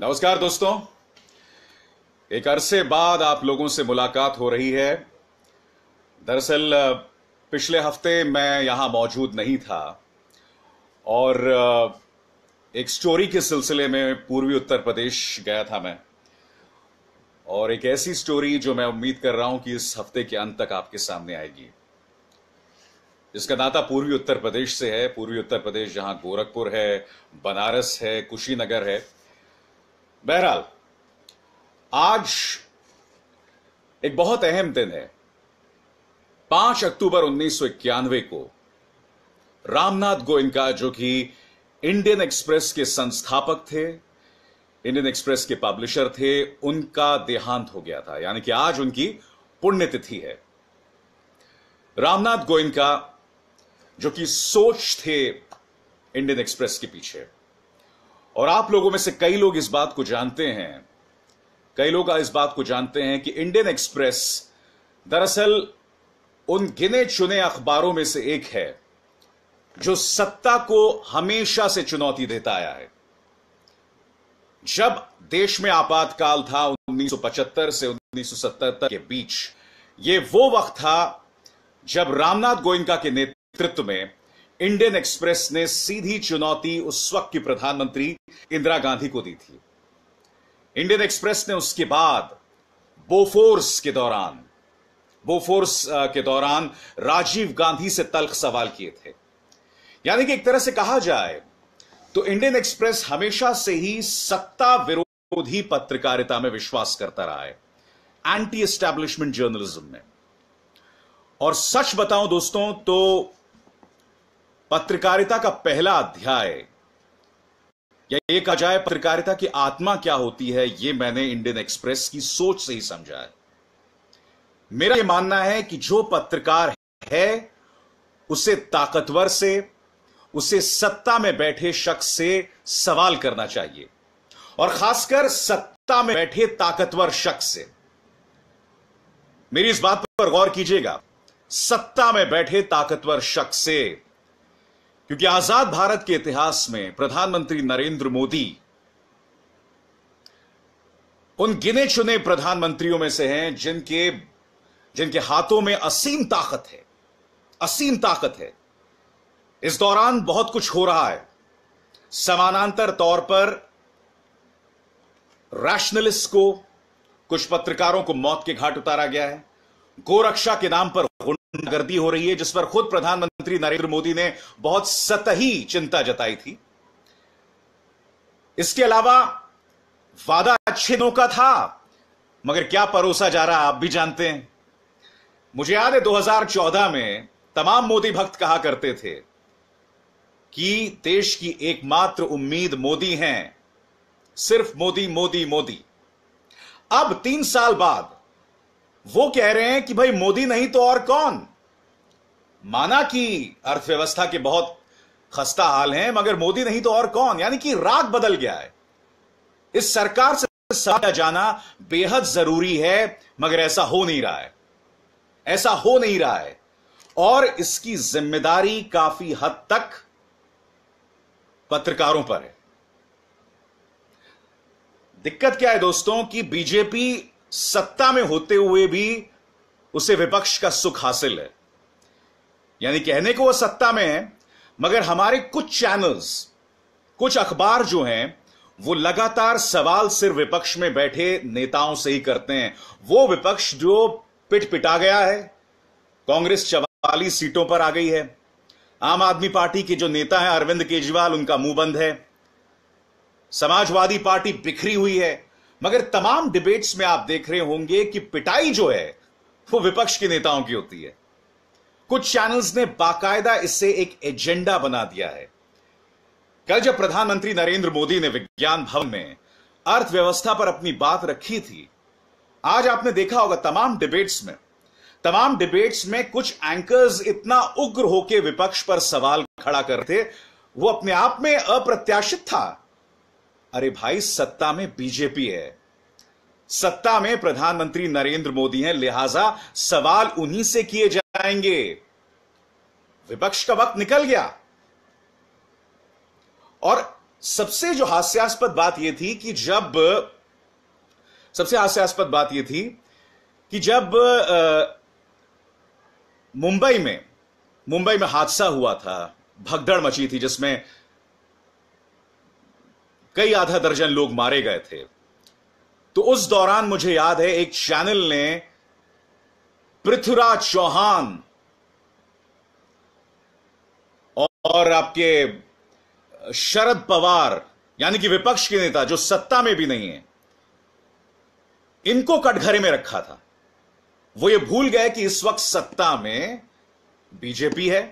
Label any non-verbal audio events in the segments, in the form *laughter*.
नमस्कार दोस्तों एक अरसे बाद आप लोगों से मुलाकात हो रही है दरअसल पिछले हफ्ते मैं यहां मौजूद नहीं था और एक स्टोरी के सिलसिले में पूर्वी उत्तर प्रदेश गया था मैं और एक ऐसी स्टोरी जो मैं उम्मीद कर रहा हूं कि इस हफ्ते के अंत तक आपके सामने आएगी जिसका नाता पूर्वी उत्तर प्रदेश से है पूर्वी उत्तर प्रदेश जहां गोरखपुर है बनारस है कुशीनगर है बहरहाल आज एक बहुत अहम दिन है पांच अक्टूबर उन्नीस को रामनाथ गोयनका जो कि इंडियन एक्सप्रेस के संस्थापक थे इंडियन एक्सप्रेस के पब्लिशर थे उनका देहांत हो गया था यानी कि आज उनकी पुण्यतिथि है रामनाथ गोयनका जो कि सोच थे इंडियन एक्सप्रेस के पीछे और आप लोगों में से कई लोग इस बात को जानते हैं कई लोग इस बात को जानते हैं कि इंडियन एक्सप्रेस दरअसल उन गिने चुने अखबारों में से एक है जो सत्ता को हमेशा से चुनौती देता आया है जब देश में आपातकाल था 1975 से 1977 के बीच ये वो वक्त था जब रामनाथ गोयनका के नेतृत्व में इंडियन एक्सप्रेस ने सीधी चुनौती उस वक्त की प्रधानमंत्री इंदिरा गांधी को दी थी इंडियन एक्सप्रेस ने उसके बाद बोफोर्स के दौरान बोफोर्स के दौरान राजीव गांधी से तल्ख सवाल किए थे यानी कि एक तरह से कहा जाए तो इंडियन एक्सप्रेस हमेशा से ही सत्ता विरोधी पत्रकारिता में विश्वास करता रहा है एंटी एस्टैब्लिशमेंट जर्नलिज्म में और सच बताऊं दोस्तों तो पत्रकारिता का पहला अध्याय या ये कहा जाए पत्रकारिता की आत्मा क्या होती है ये मैंने इंडियन एक्सप्रेस की सोच से ही समझा है मेरा ये मानना है कि जो पत्रकार है उसे ताकतवर से उसे सत्ता में बैठे शख्स से सवाल करना चाहिए और खासकर सत्ता में बैठे ताकतवर शख्स से मेरी इस बात पर गौर कीजिएगा सत्ता में बैठे ताकतवर शख्स से क्योंकि आजाद भारत के इतिहास में प्रधानमंत्री नरेंद्र मोदी उन गिने चुने प्रधानमंत्रियों में से हैं जिनके जिनके हाथों में असीम ताकत है असीम ताकत है इस दौरान बहुत कुछ हो रहा है समानांतर तौर पर रैशनलिस्ट को कुछ पत्रकारों को मौत के घाट उतारा गया है गोरक्षा के नाम पर गर्दी हो रही है जिस पर खुद प्रधानमंत्री नरेंद्र मोदी ने बहुत सतही चिंता जताई थी इसके अलावा वादा अच्छे दिनों का था मगर क्या परोसा जा रहा आप भी जानते हैं मुझे याद है 2014 में तमाम मोदी भक्त कहा करते थे कि देश की एकमात्र उम्मीद मोदी हैं सिर्फ मोदी मोदी मोदी अब तीन साल बाद वो कह रहे हैं कि भाई मोदी नहीं तो और कौन माना कि अर्थव्यवस्था के बहुत खस्ता हाल हैं मगर मोदी नहीं तो और कौन यानी कि राग बदल गया है इस सरकार से समझा जाना बेहद जरूरी है मगर ऐसा हो नहीं रहा है ऐसा हो नहीं रहा है और इसकी जिम्मेदारी काफी हद तक पत्रकारों पर है दिक्कत क्या है दोस्तों कि बीजेपी सत्ता में होते हुए भी उसे विपक्ष का सुख हासिल है यानी कहने को वह सत्ता में है मगर हमारे कुछ चैनल्स कुछ अखबार जो हैं वो लगातार सवाल सिर्फ विपक्ष में बैठे नेताओं से ही करते हैं वो विपक्ष जो पिट पिटा गया है कांग्रेस चवालीस सीटों पर आ गई है आम आदमी पार्टी के जो नेता हैं अरविंद केजरीवाल उनका मुंह बंद है समाजवादी पार्टी बिखरी हुई है मगर तमाम डिबेट्स में आप देख रहे होंगे कि पिटाई जो है वो विपक्ष के नेताओं की होती है कुछ चैनल्स ने बाकायदा इससे एक एजेंडा बना दिया है कल जब प्रधानमंत्री नरेंद्र मोदी ने विज्ञान भवन में अर्थव्यवस्था पर अपनी बात रखी थी आज आपने देखा होगा तमाम डिबेट्स में तमाम डिबेट्स में कुछ एंकर्स इतना उग्र होकर विपक्ष पर सवाल खड़ा करते वो अपने आप में अप्रत्याशित था अरे भाई सत्ता में बीजेपी है सत्ता में प्रधानमंत्री नरेंद्र मोदी हैं लिहाजा सवाल उन्हीं से किए जाएंगे विपक्ष का वक्त निकल गया और सबसे जो हास्यास्पद बात यह थी कि जब सबसे हास्यास्पद बात यह थी कि जब मुंबई में मुंबई में हादसा हुआ था भगदड़ मची थी जिसमें कई आधा दर्जन लोग मारे गए थे तो उस दौरान मुझे याद है एक चैनल ने पृथ्वीराज चौहान और आपके शरद पवार यानी कि विपक्ष के नेता जो सत्ता में भी नहीं है इनको कटघरे में रखा था वो ये भूल गए कि इस वक्त सत्ता में बीजेपी है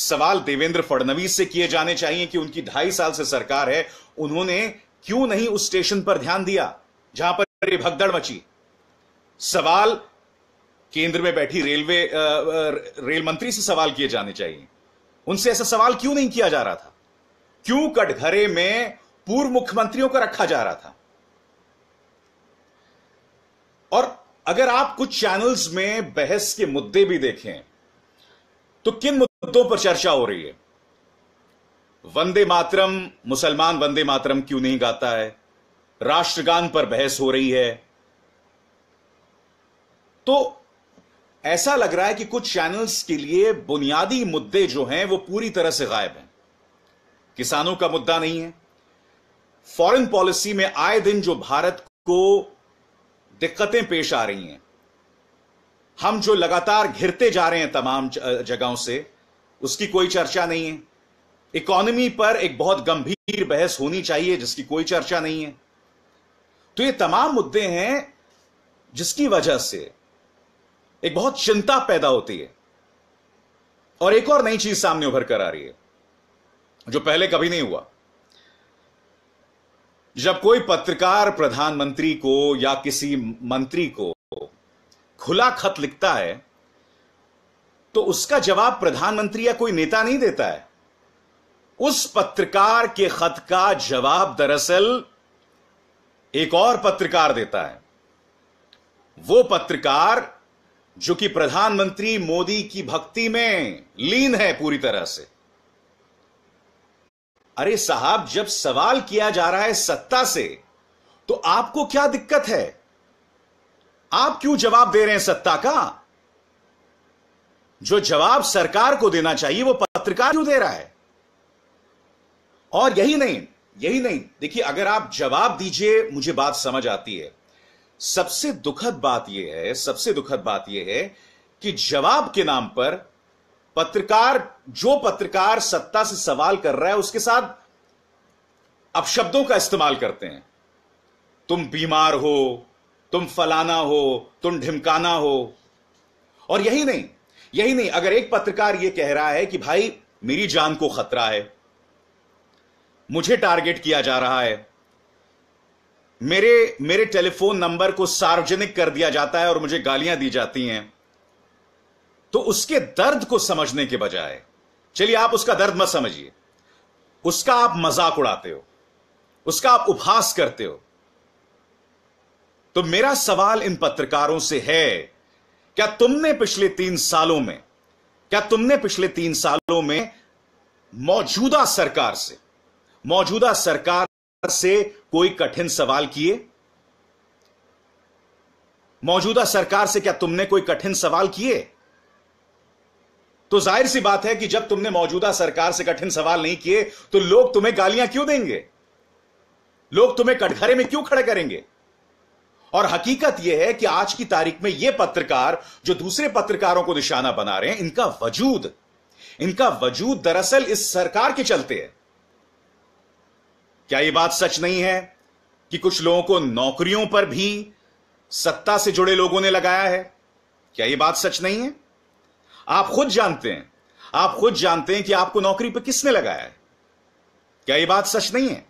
सवाल देवेंद्र फडणवीस से किए जाने चाहिए कि उनकी ढाई साल से सरकार है उन्होंने क्यों नहीं उस स्टेशन पर ध्यान दिया जहां पर ये भगदड़ मची सवाल केंद्र में बैठी रेलवे रेल मंत्री से सवाल किए जाने चाहिए उनसे ऐसा सवाल क्यों नहीं किया जा रहा था क्यों कटघरे में पूर्व मुख्यमंत्रियों का रखा जा रहा था और अगर आप कुछ चैनल्स में बहस के मुद्दे भी देखें तो किन मुद्दों पर चर्चा हो रही है वंदे मातरम मुसलमान वंदे मातरम क्यों नहीं गाता है राष्ट्रगान पर बहस हो रही है तो ऐसा लग रहा है कि कुछ चैनल्स के लिए बुनियादी मुद्दे जो हैं वो पूरी तरह से गायब हैं किसानों का मुद्दा नहीं है फॉरेन पॉलिसी में आए दिन जो भारत को दिक्कतें पेश आ रही हैं हम जो लगातार घिरते जा रहे हैं तमाम जगहों से उसकी कोई चर्चा नहीं है इकोनॉमी पर एक बहुत गंभीर बहस होनी चाहिए जिसकी कोई चर्चा नहीं है तो ये तमाम मुद्दे हैं जिसकी वजह से एक बहुत चिंता पैदा होती है और एक और नई चीज सामने उभर कर आ रही है जो पहले कभी नहीं हुआ जब कोई पत्रकार प्रधानमंत्री को या किसी मंत्री को खुला खत लिखता है तो उसका जवाब प्रधानमंत्री या कोई नेता नहीं देता है उस पत्रकार के खत का जवाब दरअसल एक और पत्रकार देता है वो पत्रकार जो कि प्रधानमंत्री मोदी की भक्ति में लीन है पूरी तरह से अरे साहब जब सवाल किया जा रहा है सत्ता से तो आपको क्या दिक्कत है आप क्यों जवाब दे रहे हैं सत्ता का जो जवाब सरकार को देना चाहिए वो पत्रकार क्यों दे रहा है और यही नहीं यही नहीं देखिए अगर आप जवाब दीजिए मुझे बात समझ आती है सबसे दुखद बात यह है सबसे दुखद बात यह है कि जवाब के नाम पर पत्रकार जो पत्रकार सत्ता से सवाल कर रहा है उसके साथ अपशब्दों का इस्तेमाल करते हैं तुम बीमार हो तुम फलाना हो तुम ढिमकाना हो और यही नहीं यही नहीं अगर एक पत्रकार यह कह रहा है कि भाई मेरी जान को खतरा है मुझे टारगेट किया जा रहा है मेरे मेरे टेलीफोन नंबर को सार्वजनिक कर दिया जाता है और मुझे गालियां दी जाती हैं तो उसके दर्द को समझने के बजाय चलिए आप उसका दर्द मत समझिए उसका आप मजाक उड़ाते हो उसका आप उपहास करते हो तो मेरा सवाल इन पत्रकारों से है क्या तुमने पिछले तीन सालों में क्या तुमने पिछले तीन सालों में मौजूदा सरकार से मौजूदा सरकार से कोई कठिन सवाल किए मौजूदा सरकार से क्या तुमने कोई कठिन सवाल किए तो जाहिर सी बात है कि जब तुमने मौजूदा सरकार से कठिन सवाल नहीं किए तो लोग तुम्हें गालियां क्यों देंगे लोग तुम्हें कटघरे में क्यों खड़े करेंगे और हकीकत यह है कि आज की तारीख में यह पत्रकार जो दूसरे पत्रकारों को निशाना बना रहे हैं इनका वजूद इनका वजूद दरअसल इस सरकार के चलते है क्या यह बात सच नहीं है कि कुछ लोगों को नौकरियों पर भी सत्ता से जुड़े लोगों ने लगाया है क्या यह बात सच नहीं है आप खुद जानते हैं आप खुद जानते हैं कि आपको नौकरी पर किसने लगाया है क्या यह बात सच नहीं है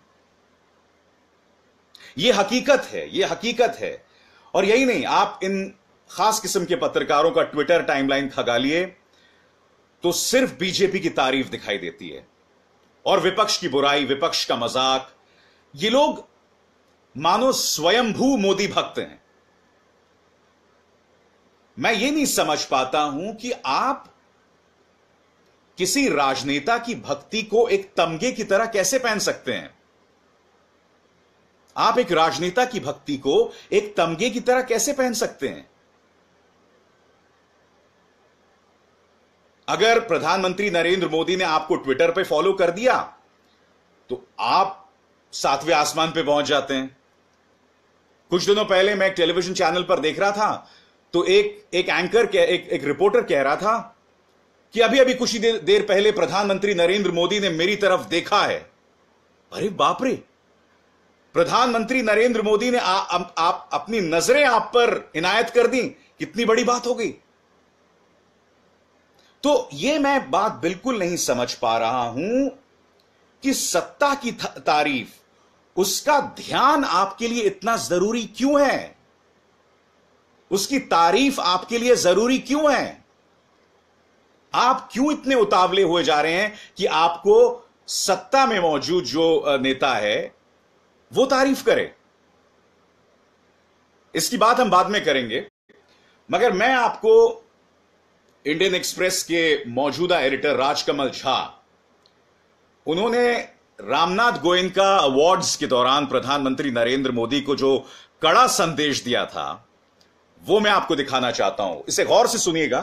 ये हकीकत है ये हकीकत है और यही नहीं आप इन खास किस्म के पत्रकारों का ट्विटर टाइमलाइन लिए तो सिर्फ बीजेपी की तारीफ दिखाई देती है और विपक्ष की बुराई विपक्ष का मजाक ये लोग मानो स्वयंभू मोदी भक्त हैं मैं ये नहीं समझ पाता हूं कि आप किसी राजनेता की भक्ति को एक तमगे की तरह कैसे पहन सकते हैं आप एक राजनेता की भक्ति को एक तमगे की तरह कैसे पहन सकते हैं अगर प्रधानमंत्री नरेंद्र मोदी ने आपको ट्विटर पे फॉलो कर दिया तो आप सातवें आसमान पे पहुंच जाते हैं कुछ दिनों पहले मैं एक टेलीविजन चैनल पर देख रहा था तो एक एक एंकर कह, एक, एक रिपोर्टर कह रहा था कि अभी अभी कुछ ही देर पहले प्रधानमंत्री नरेंद्र मोदी ने मेरी तरफ देखा है अरे बाप रे प्रधानमंत्री नरेंद्र मोदी ने आ, आ, आ, अपनी नजरें आप पर इनायत कर दी कितनी बड़ी बात हो गई तो यह मैं बात बिल्कुल नहीं समझ पा रहा हूं कि सत्ता की तारीफ उसका ध्यान आपके लिए इतना जरूरी क्यों है उसकी तारीफ आपके लिए जरूरी क्यों है आप क्यों इतने उतावले हुए जा रहे हैं कि आपको सत्ता में मौजूद जो नेता है वो तारीफ करे इसकी बात हम बाद में करेंगे मगर मैं आपको इंडियन एक्सप्रेस के मौजूदा एडिटर राजकमल झा उन्होंने रामनाथ गोयंद का अवार्ड्स के दौरान प्रधानमंत्री नरेंद्र मोदी को जो कड़ा संदेश दिया था वो मैं आपको दिखाना चाहता हूं इसे गौर से सुनिएगा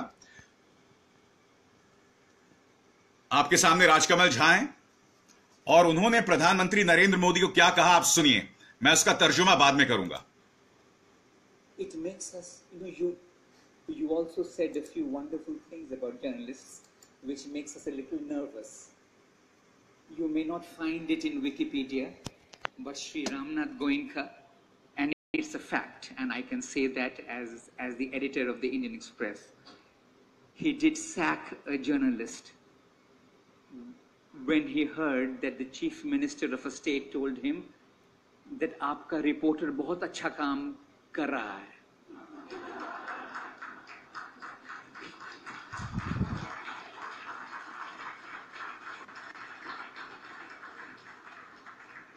आपके सामने राजकमल झा हैं और उन्होंने प्रधानमंत्री नरेंद्र मोदी को क्या कहा आप सुनिए मैं उसका तर्जुमा बाद में करूंगा it makes us you know you you also said a few wonderful things about journalists which makes us a little nervous you may not find it in Wikipedia but Shri Ramnath Goenka and it's a fact and I can say that as as the editor of the Indian Express he did sack a journalist when he heard that the chief minister of a state told him that आपका reporter बहुत अच्छा काम कर रहा है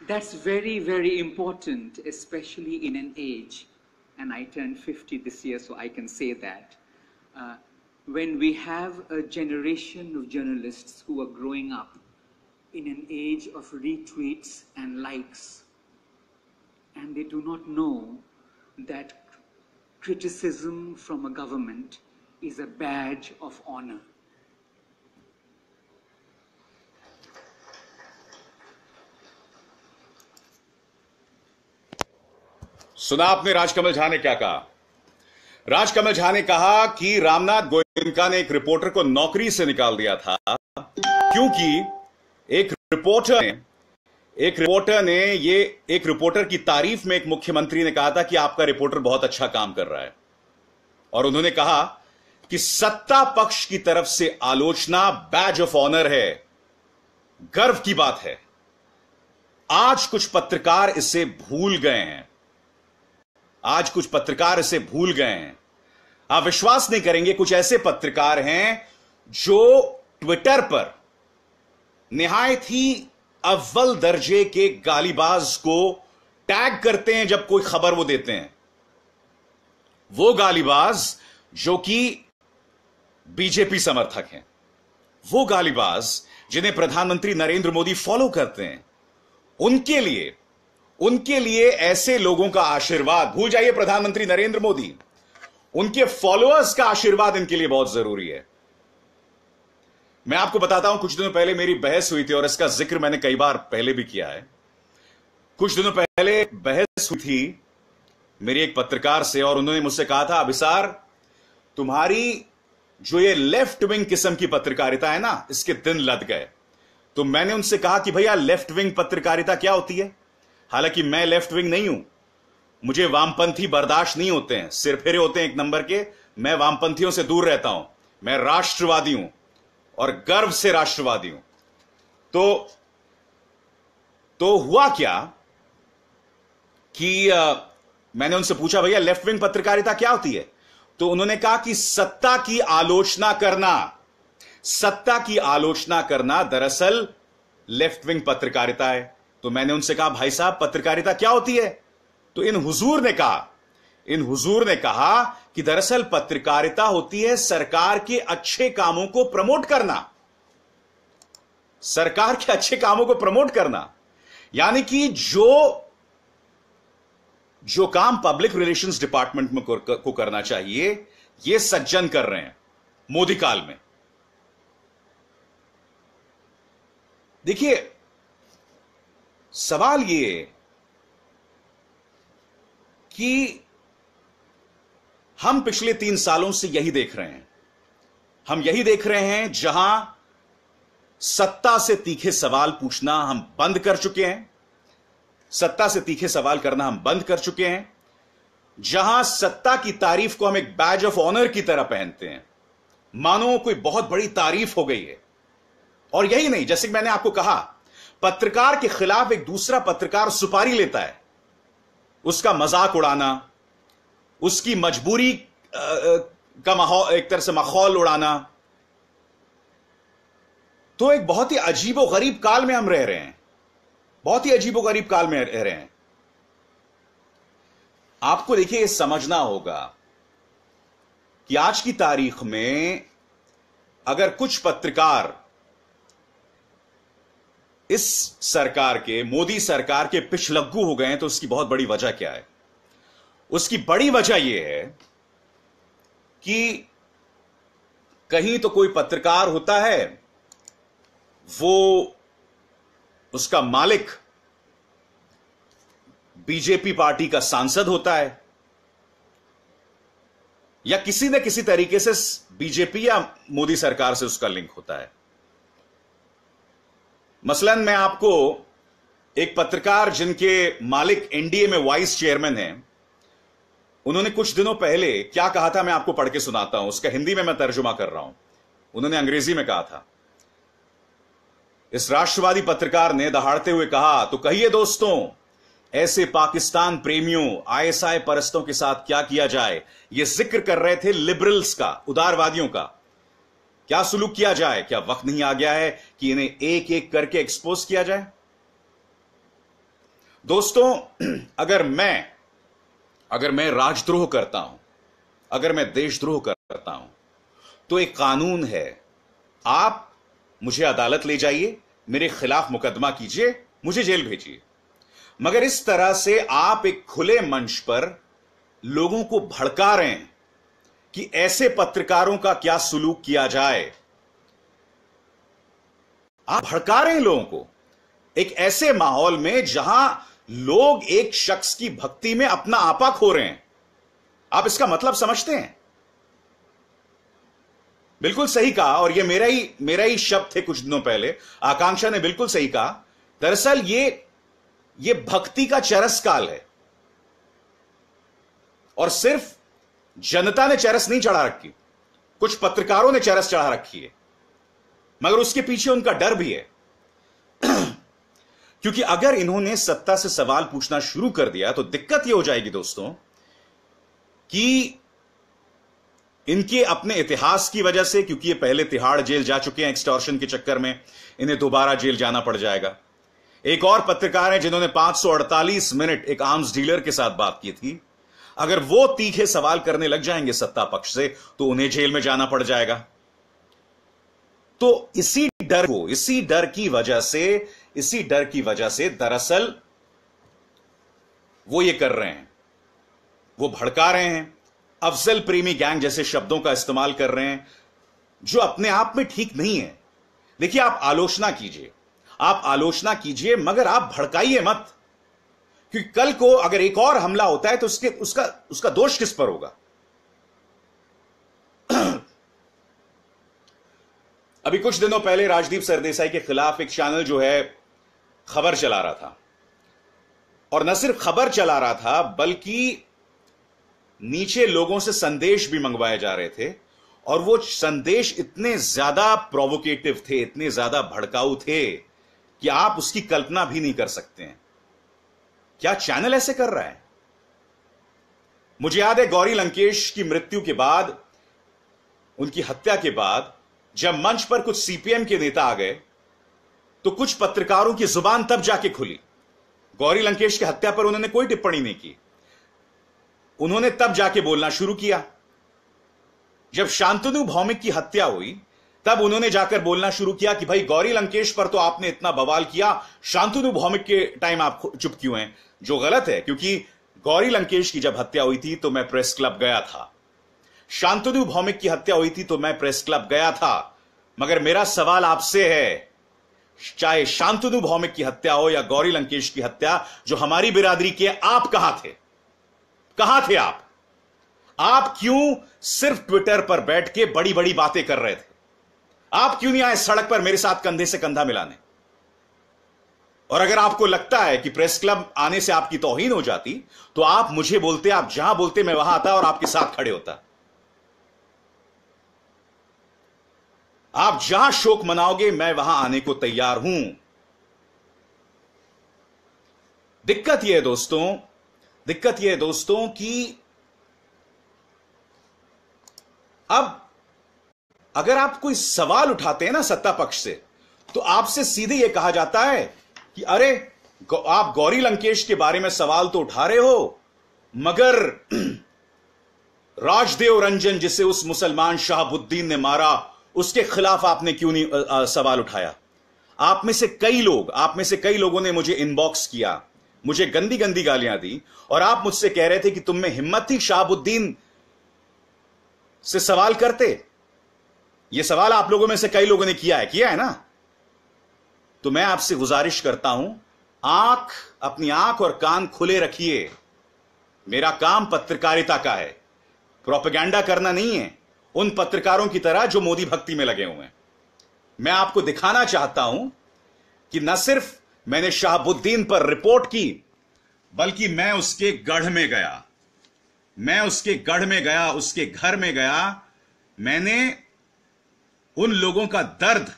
That's very, very important, especially in an age, and I turned 50 this year, so I can say that. Uh, when we have a generation of journalists who are growing up in an age of retweets and likes. And they do not know that criticism from a government is a badge of honor. सुना आपने राजकमल झा ने क्या कहा राजकमल झा ने कहा कि रामनाथ गोयनका ने एक रिपोर्टर को नौकरी से निकाल दिया था क्योंकि एक रिपोर्टर ने एक रिपोर्टर ने ये एक रिपोर्टर की तारीफ में एक मुख्यमंत्री ने कहा था कि आपका रिपोर्टर बहुत अच्छा काम कर रहा है और उन्होंने कहा कि सत्ता पक्ष की तरफ से आलोचना बैज ऑफ ऑनर है गर्व की बात है आज कुछ पत्रकार इसे भूल गए हैं आज कुछ पत्रकार इसे भूल गए हैं आप विश्वास नहीं करेंगे कुछ ऐसे पत्रकार हैं जो ट्विटर पर निहायत ही अव्वल दर्जे के गालीबाज को टैग करते हैं जब कोई खबर वो देते हैं वो गालीबाज जो कि बीजेपी समर्थक हैं वो गालीबाज जिन्हें प्रधानमंत्री नरेंद्र मोदी फॉलो करते हैं उनके लिए उनके लिए ऐसे लोगों का आशीर्वाद भूल जाइए प्रधानमंत्री नरेंद्र मोदी उनके फॉलोअर्स का आशीर्वाद इनके लिए बहुत जरूरी है मैं आपको बताता हूं कुछ दिनों पहले मेरी बहस हुई थी और इसका जिक्र मैंने कई बार पहले भी किया है कुछ दिनों पहले बहस हुई थी मेरी एक पत्रकार से और उन्होंने मुझसे कहा था अभिसार तुम्हारी जो ये लेफ्ट विंग किस्म की पत्रकारिता है ना इसके दिन लद गए तो मैंने उनसे कहा कि भैया लेफ्ट विंग पत्रकारिता क्या होती है हालांकि मैं लेफ्ट विंग नहीं हूं मुझे वामपंथी बर्दाश्त नहीं होते हैं सिर फेरे होते हैं एक नंबर के मैं वामपंथियों से दूर रहता हूं मैं राष्ट्रवादी हूं और गर्व से राष्ट्रवादी हूं तो तो हुआ क्या कि आ, मैंने उनसे पूछा भैया लेफ्ट विंग पत्रकारिता क्या होती है तो उन्होंने कहा कि सत्ता की आलोचना करना सत्ता की आलोचना करना दरअसल लेफ्ट विंग पत्रकारिता है तो मैंने उनसे कहा भाई साहब पत्रकारिता क्या होती है तो इन हुजूर ने कहा इन हुजूर ने कहा कि दरअसल पत्रकारिता होती है सरकार के अच्छे कामों को प्रमोट करना सरकार के अच्छे कामों को प्रमोट करना यानी कि जो जो काम पब्लिक रिलेशंस डिपार्टमेंट में को करना चाहिए ये सज्जन कर रहे हैं मोदी काल में देखिए सवाल ये कि हम पिछले तीन सालों से यही देख रहे हैं हम यही देख रहे हैं जहां सत्ता से तीखे सवाल पूछना हम बंद कर चुके हैं सत्ता से तीखे सवाल करना हम बंद कर चुके हैं जहां सत्ता की तारीफ को हम एक बैज ऑफ ऑनर की तरह पहनते हैं मानो कोई बहुत बड़ी तारीफ हो गई है और यही नहीं जैसे मैंने आपको कहा पत्रकार के खिलाफ एक दूसरा पत्रकार सुपारी लेता है उसका मजाक उड़ाना उसकी मजबूरी का माहौल एक तरह से माहौल उड़ाना तो एक बहुत ही अजीबो गरीब काल में हम रह रहे हैं बहुत ही अजीबो गरीब काल में रह रहे हैं आपको देखिए यह समझना होगा कि आज की तारीख में अगर कुछ पत्रकार इस सरकार के मोदी सरकार के पिछलग्गू हो गए हैं तो उसकी बहुत बड़ी वजह क्या है उसकी बड़ी वजह यह है कि कहीं तो कोई पत्रकार होता है वो उसका मालिक बीजेपी पार्टी का सांसद होता है या किसी न किसी तरीके से बीजेपी या मोदी सरकार से उसका लिंक होता है मसलन मैं आपको एक पत्रकार जिनके मालिक एनडीए में वाइस चेयरमैन हैं उन्होंने कुछ दिनों पहले क्या कहा था मैं आपको पढ़ के सुनाता हूं उसका हिंदी में मैं तर्जुमा कर रहा हूं उन्होंने अंग्रेजी में कहा था इस राष्ट्रवादी पत्रकार ने दहाड़ते हुए कहा तो कहिए दोस्तों ऐसे पाकिस्तान प्रेमियों आईएसआई परस्तों के साथ क्या किया जाए यह जिक्र कर रहे थे लिबरल्स का उदारवादियों का क्या सुलूक किया जाए क्या वक्त नहीं आ गया है कि इन्हें एक एक करके एक्सपोज किया जाए दोस्तों *clears throat* अगर मैं अगर मैं राजद्रोह करता हूं अगर मैं देशद्रोह करता हूं तो एक कानून है आप मुझे अदालत ले जाइए मेरे खिलाफ मुकदमा कीजिए मुझे जेल भेजिए मगर इस तरह से आप एक खुले मंच पर लोगों को भड़का रहे हैं कि ऐसे पत्रकारों का क्या सुलूक किया जाए आप भड़का रहे हैं लोगों को एक ऐसे माहौल में जहां लोग एक शख्स की भक्ति में अपना आपा खो रहे हैं आप इसका मतलब समझते हैं बिल्कुल सही कहा और यह मेरा ही मेरा ही शब्द थे कुछ दिनों पहले आकांक्षा ने बिल्कुल सही कहा दरअसल ये ये भक्ति का चरस काल है और सिर्फ जनता ने चरस नहीं चढ़ा रखी कुछ पत्रकारों ने चरस चढ़ा रखी है मगर उसके पीछे उनका डर भी है क्योंकि अगर इन्होंने सत्ता से सवाल पूछना शुरू कर दिया तो दिक्कत यह हो जाएगी दोस्तों कि इनके अपने इतिहास की वजह से क्योंकि ये पहले तिहाड़ जेल जा चुके हैं एक्सटॉर्शन के चक्कर में इन्हें दोबारा जेल जाना पड़ जाएगा एक और पत्रकार है जिन्होंने 548 मिनट एक आर्म्स डीलर के साथ बात की थी अगर वो तीखे सवाल करने लग जाएंगे सत्ता पक्ष से तो उन्हें जेल में जाना पड़ जाएगा तो इसी डर को इसी डर की वजह से इसी डर की वजह से दरअसल वो ये कर रहे हैं वो भड़का रहे हैं अफजल प्रेमी गैंग जैसे शब्दों का इस्तेमाल कर रहे हैं जो अपने आप में ठीक नहीं है देखिए आप आलोचना कीजिए आप आलोचना कीजिए मगर आप भड़काइए मत क्योंकि कल को अगर एक और हमला होता है तो उसके उसका उसका दोष किस पर होगा *clears throat* अभी कुछ दिनों पहले राजदीप सरदेसाई के खिलाफ एक चैनल जो है खबर चला रहा था और न सिर्फ खबर चला रहा था बल्कि नीचे लोगों से संदेश भी मंगवाए जा रहे थे और वो संदेश इतने ज्यादा प्रोवोकेटिव थे इतने ज्यादा भड़काऊ थे कि आप उसकी कल्पना भी नहीं कर सकते हैं क्या चैनल ऐसे कर रहा है मुझे याद है गौरी लंकेश की मृत्यु के बाद उनकी हत्या के बाद जब मंच पर कुछ सीपीएम के नेता आ गए तो कुछ पत्रकारों की जुबान तब जाके खुली गौरी लंकेश की हत्या पर उन्होंने कोई टिप्पणी नहीं की उन्होंने तब जाके बोलना शुरू किया जब शांतनु भौमिक की हत्या हुई तब उन्होंने जाकर बोलना शुरू किया कि भाई गौरी लंकेश पर तो आपने इतना बवाल किया शांतनु भौमिक के टाइम आप चुप क्यों हैं जो गलत है क्योंकि गौरी लंकेश की जब हत्या हुई थी तो मैं प्रेस क्लब गया था शांतनु भौमिक की हत्या हुई थी तो मैं प्रेस क्लब गया था मगर मेरा सवाल आपसे है चाहे शांतनु भौमिक की हत्या हो या गौरी लंकेश की हत्या जो हमारी बिरादरी के आप कहां थे कहां थे आप आप क्यों सिर्फ ट्विटर पर बैठ के बड़ी बड़ी बातें कर रहे थे आप क्यों नहीं आए सड़क पर मेरे साथ कंधे से कंधा मिलाने और अगर आपको लगता है कि प्रेस क्लब आने से आपकी तोहीन हो जाती तो आप मुझे बोलते आप जहां बोलते मैं वहां आता और आपके साथ खड़े होता आप जहां शोक मनाओगे मैं वहां आने को तैयार हूं दिक्कत यह है दोस्तों दिक्कत यह है दोस्तों कि अब अगर आप कोई सवाल उठाते हैं ना सत्ता पक्ष से तो आपसे सीधे यह कहा जाता है कि अरे आप गौरी लंकेश के बारे में सवाल तो उठा रहे हो मगर *clears throat* राजदेव रंजन जिसे उस मुसलमान शाहबुद्दीन ने मारा उसके खिलाफ आपने क्यों नहीं आ, आ, सवाल उठाया आप में से कई लोग आप में से कई लोगों ने मुझे इनबॉक्स किया मुझे गंदी गंदी गालियां दी और आप मुझसे कह रहे थे कि तुम में हिम्मत थी शाहबुद्दीन से सवाल करते यह सवाल आप लोगों में से कई लोगों ने किया है किया है ना तो मैं आपसे गुजारिश करता हूं आंख अपनी आंख और कान खुले रखिए मेरा काम पत्रकारिता का है प्रोपेगेंडा करना नहीं है उन पत्रकारों की तरह जो मोदी भक्ति में लगे हुए हैं मैं आपको दिखाना चाहता हूं कि न सिर्फ मैंने शाहबुद्दीन पर रिपोर्ट की बल्कि मैं उसके गढ़ में गया मैं उसके गढ़ में गया उसके घर में गया मैंने उन लोगों का दर्द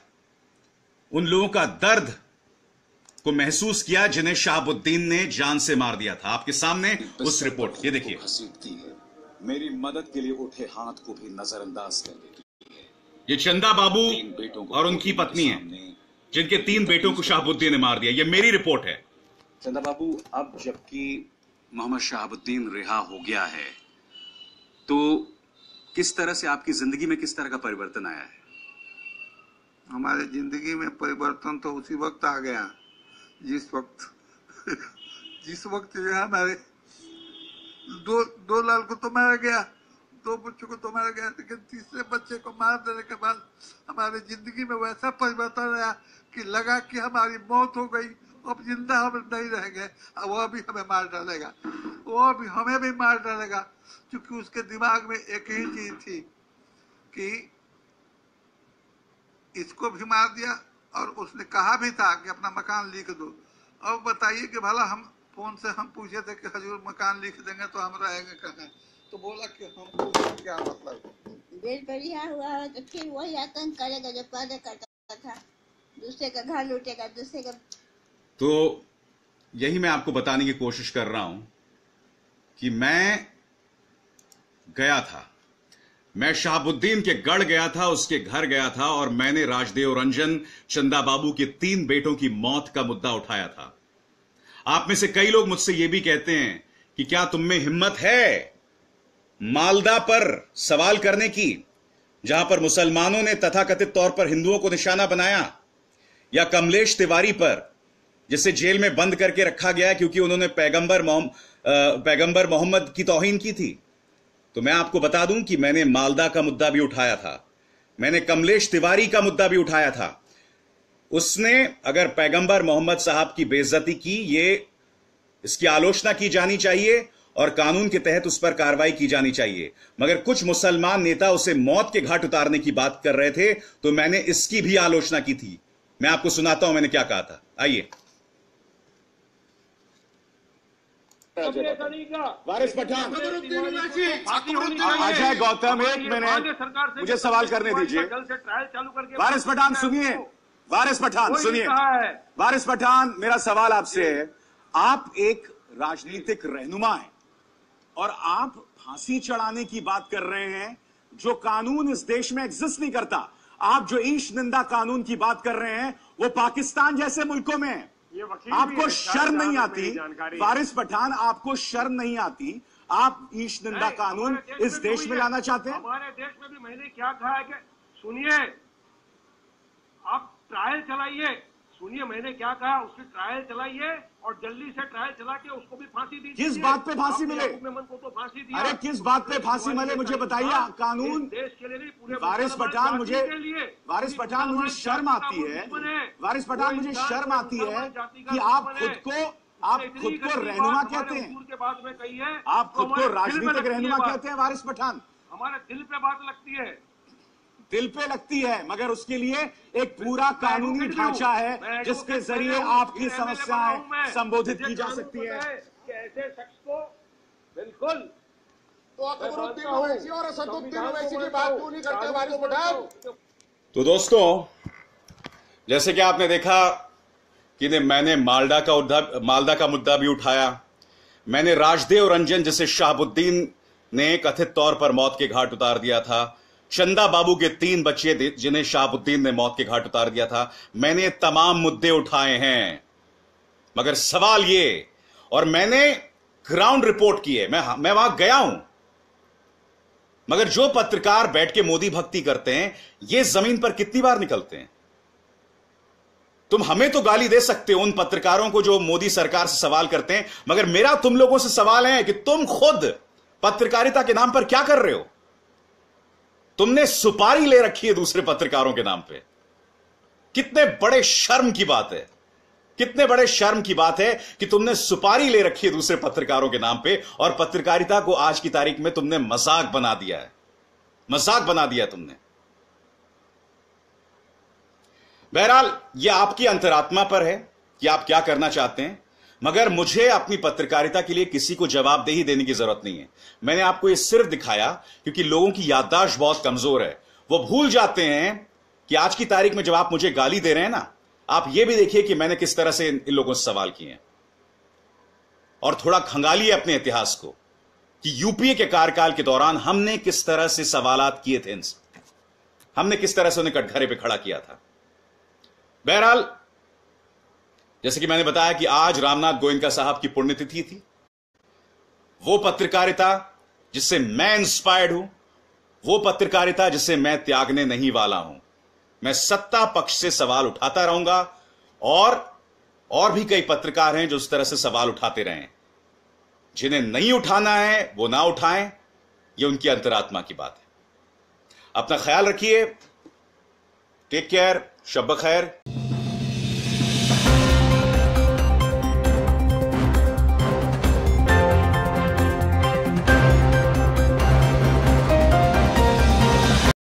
उन लोगों का दर्द को महसूस किया जिन्हें शाहबुद्दीन ने जान से मार दिया था आपके सामने उस रिपोर्ट ये देखिए मेरी मदद के लिए उठे हाथ को भी नजरअंदाज कर देती है ये चंदा बाबू बेटों और उनकी पत्नी है जिनके तीन बेटों को शाहबुद्दीन ने मार दिया ये मेरी रिपोर्ट है चंदा बाबू अब जबकि मोहम्मद शाहबुद्दीन रिहा हो गया है तो किस तरह से आपकी जिंदगी में किस तरह का परिवर्तन आया है हमारे जिंदगी में परिवर्तन तो उसी वक्त आ गया जिस वक्त *laughs* जिस वक्त जो है हमारे दो दो लाल को तो मारा गया दो बच्चों को तो मारा गया लेकिन तीसरे बच्चे को मार देने के बाद हमारी जिंदगी में वैसा परिवर्तन आया कि लगा कि हमारी मौत हो गई अब जिंदा हम नहीं रहेंगे वह भी हमें मार डालेगा वो भी हमें भी मार डालेगा क्योंकि उसके दिमाग में एक ही चीज थी कि इसको भी मार दिया और उसने कहा भी था कि अपना मकान लिख दो अब बताइए कि भला हम फोन से हम पूछे थे कि हजूर मकान लिख देंगे तो हम रहेंगे कहाँ तो बोला कि हमको क्या मतलब बेल बढ़िया हुआ है तो फिर वही आतंक करेगा जो पहले करता था दूसरे का घर लूटेगा दूसरे का तो यही मैं आपको बताने की कोशिश कर रहा हूं कि मैं गया था मैं शाहबुद्दीन के गढ़ गया था उसके घर गया था और मैंने राजदेव रंजन चंदा बाबू के तीन बेटों की मौत का मुद्दा उठाया था आप में से कई लोग मुझसे यह भी कहते हैं कि क्या तुम में हिम्मत है मालदा पर सवाल करने की जहां पर मुसलमानों ने तथाकथित तौर पर हिंदुओं को निशाना बनाया या कमलेश तिवारी पर जिसे जेल में बंद करके रखा गया क्योंकि उन्होंने पैगंबर पैगंबर मोहम्मद की तोहिन की थी तो मैं आपको बता दूं कि मैंने मालदा का मुद्दा भी उठाया था मैंने कमलेश तिवारी का मुद्दा भी उठाया था उसने अगर पैगंबर मोहम्मद साहब की बेइज्जती की ये इसकी आलोचना की जानी चाहिए और कानून के तहत उस पर कार्रवाई की जानी चाहिए मगर कुछ मुसलमान नेता उसे मौत के घाट उतारने की बात कर रहे थे तो मैंने इसकी भी आलोचना की थी मैं आपको सुनाता हूं मैंने क्या कहा था आइए वारिस पठान अजय गौतम एक मिनट मुझे सवाल करने दीजिए वारिस पठान सुनिए वारिस पठान सुनिए वारिस पठान मेरा सवाल आपसे है आप एक राजनीतिक रहनुमा है और आप फांसी चढ़ाने की बात कर रहे हैं जो कानून इस देश में एग्जिस्ट नहीं करता आप जो ईश निंदा कानून की बात कर रहे हैं वो पाकिस्तान जैसे मुल्कों में है आपको शर्म नहीं आती वारिस पठान आपको शर्म नहीं आती आप ईश निंदा कानून इस देश में लाना चाहते हैं हमारे देश में भी मैंने क्या कहा है कि सुनिए आप ट्रायल चलाइए सुनिए मैंने क्या कहा उसकी ट्रायल चलाइए और जल्दी से ट्रायल चला के उसको भी फांसी दी किस बात पे फांसी मिले को तो फांसी दी अरे किस बात पे फांसी मिले मुझे बताइए कानून देश के लिए नहीं पूरे वारिस पठान मुझे वारिस पठान मुझे शर्म आती है वारिस पठान मुझे शर्म आती है कि आप खुद को आप खुद तो को रहनुमा कहते हैं आप खुद को राजनीतिक रहनुमा कहते हैं वारिस पठान हमारे दिल पे बात लगती है दिल पे लगती है मगर उसके लिए एक पूरा कानूनी ढांचा है जिसके जरिए आपकी समस्याएं संबोधित की जा सकती है ऐसे शख्स को बिल्कुल तो तो, तो तो दोस्तों जैसे कि आपने देखा कि ने मैंने मालदा का उद्धा मालदा का मुद्दा भी उठाया मैंने राजदेव रंजन जिसे शाहबुद्दीन ने कथित तौर पर मौत के घाट उतार दिया था चंदा बाबू के तीन बच्चे जिन्हें शाहबुद्दीन ने मौत के घाट उतार दिया था मैंने तमाम मुद्दे उठाए हैं मगर सवाल ये और मैंने ग्राउंड रिपोर्ट की है मैं मैं वहां गया हूं मगर जो पत्रकार बैठ के मोदी भक्ति करते हैं ये जमीन पर कितनी बार निकलते हैं तुम हमें तो गाली दे सकते हो उन पत्रकारों को जो मोदी सरकार से सवाल करते हैं मगर मेरा तुम लोगों से सवाल है कि तुम खुद पत्रकारिता के नाम पर क्या कर रहे हो तुमने सुपारी ले रखी है दूसरे पत्रकारों के नाम पे कितने बड़े शर्म की बात है कितने बड़े शर्म की बात है कि तुमने सुपारी ले रखी है दूसरे पत्रकारों के नाम पे और पत्रकारिता को आज की तारीख में तुमने मजाक बना दिया है मजाक बना दिया तुमने बहरहाल यह आपकी अंतरात्मा पर है कि आप क्या करना चाहते हैं मगर मुझे अपनी पत्रकारिता के लिए किसी को जवाबदेही देने की जरूरत नहीं है मैंने आपको यह सिर्फ दिखाया क्योंकि लोगों की याददाश्त बहुत कमजोर है वो भूल जाते हैं कि आज की तारीख में जब आप मुझे गाली दे रहे हैं ना आप यह भी देखिए कि मैंने किस तरह से इन लोगों से सवाल किए हैं और थोड़ा खंगालिए अपने इतिहास को कि यूपीए के कार्यकाल के दौरान हमने किस तरह से सवाल किए थे इनसे हमने किस तरह से उन्हें कटघरे पे खड़ा किया था बहरहाल जैसे कि मैंने बताया कि आज रामनाथ गोयनका साहब की पुण्यतिथि थी वो पत्रकारिता जिससे मैं इंस्पायर्ड हूं वो पत्रकारिता जिसे मैं त्यागने नहीं वाला हूं मैं सत्ता पक्ष से सवाल उठाता रहूंगा और और भी कई पत्रकार हैं जो उस तरह से सवाल उठाते रहे जिन्हें नहीं उठाना है वो ना उठाएं ये उनकी अंतरात्मा की बात है अपना ख्याल रखिए टेक केयर शब खैर